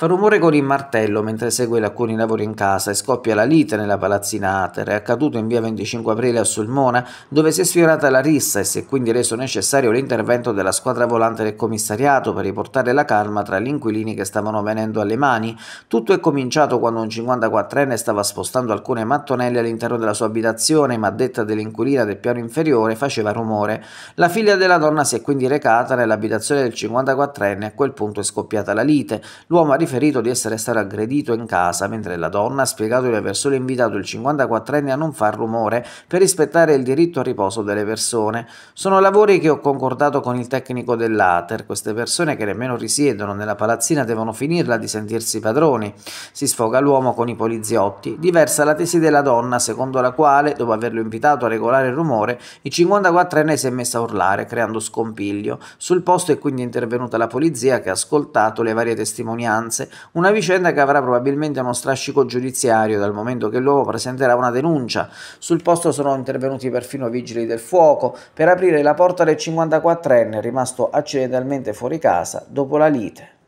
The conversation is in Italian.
Fa rumore con il martello mentre segue alcuni lavori in casa e scoppia la lite nella palazzina Ater. È accaduto in via 25 aprile a Sulmona, dove si è sfiorata la rissa e si è quindi reso necessario l'intervento della squadra volante del commissariato per riportare la calma tra gli inquilini che stavano venendo alle mani. Tutto è cominciato quando un 54enne stava spostando alcune mattonelle all'interno della sua abitazione, ma detta dell'inquilina del piano inferiore faceva rumore. La figlia della donna si è quindi recata nell'abitazione del 54enne e a quel punto è scoppiata la lite. L'uomo ha riferito di essere stato aggredito in casa, mentre la donna ha spiegato di aver solo invitato il 54enne a non far rumore per rispettare il diritto al riposo delle persone. Sono lavori che ho concordato con il tecnico dell'Ater. Queste persone che nemmeno risiedono nella palazzina devono finirla di sentirsi padroni. Si sfoga l'uomo con i poliziotti. Diversa la tesi della donna, secondo la quale, dopo averlo invitato a regolare il rumore, il 54enne si è messo a urlare, creando scompiglio. Sul posto è quindi intervenuta la polizia che ha ascoltato le varie testimonianze Firenze, una vicenda che avrà probabilmente uno strascico giudiziario dal momento che l'uomo presenterà una denuncia. Sul posto sono intervenuti perfino vigili del fuoco per aprire la porta del 54enne rimasto accidentalmente fuori casa dopo la lite.